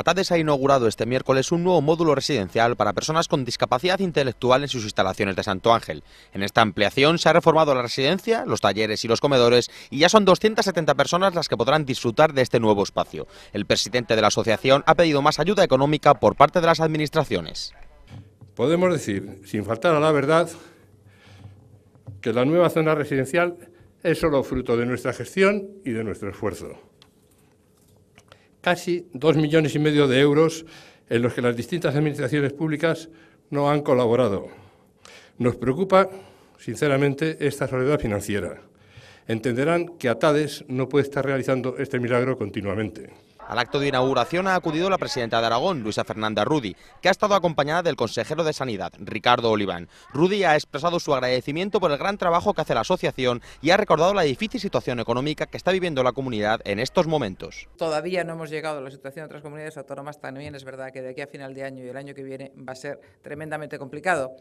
Atades ha inaugurado este miércoles un nuevo módulo residencial para personas con discapacidad intelectual en sus instalaciones de Santo Ángel. En esta ampliación se ha reformado la residencia, los talleres y los comedores y ya son 270 personas las que podrán disfrutar de este nuevo espacio. El presidente de la asociación ha pedido más ayuda económica por parte de las administraciones. Podemos decir, sin faltar a la verdad, que la nueva zona residencial es solo fruto de nuestra gestión y de nuestro esfuerzo casi dos millones y medio de euros en los que las distintas administraciones públicas no han colaborado. Nos preocupa, sinceramente, esta soledad financiera. Entenderán que ATADES no puede estar realizando este milagro continuamente. Al acto de inauguración ha acudido la presidenta de Aragón, Luisa Fernanda Rudi, que ha estado acompañada del consejero de Sanidad, Ricardo Oliván. Rudi ha expresado su agradecimiento por el gran trabajo que hace la asociación y ha recordado la difícil situación económica que está viviendo la comunidad en estos momentos. Todavía no hemos llegado a la situación de otras comunidades autónomas, también es verdad que de aquí a final de año y el año que viene va a ser tremendamente complicado.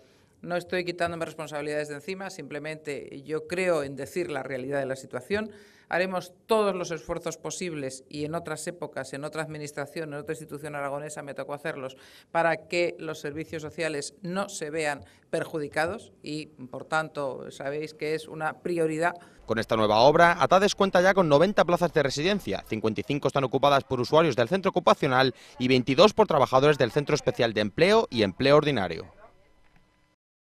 No estoy quitándome responsabilidades de encima, simplemente yo creo en decir la realidad de la situación. Haremos todos los esfuerzos posibles y en otras épocas, en otra administración, en otra institución aragonesa me tocó hacerlos, para que los servicios sociales no se vean perjudicados y, por tanto, sabéis que es una prioridad. Con esta nueva obra, Atades cuenta ya con 90 plazas de residencia, 55 están ocupadas por usuarios del centro ocupacional y 22 por trabajadores del Centro Especial de Empleo y Empleo Ordinario.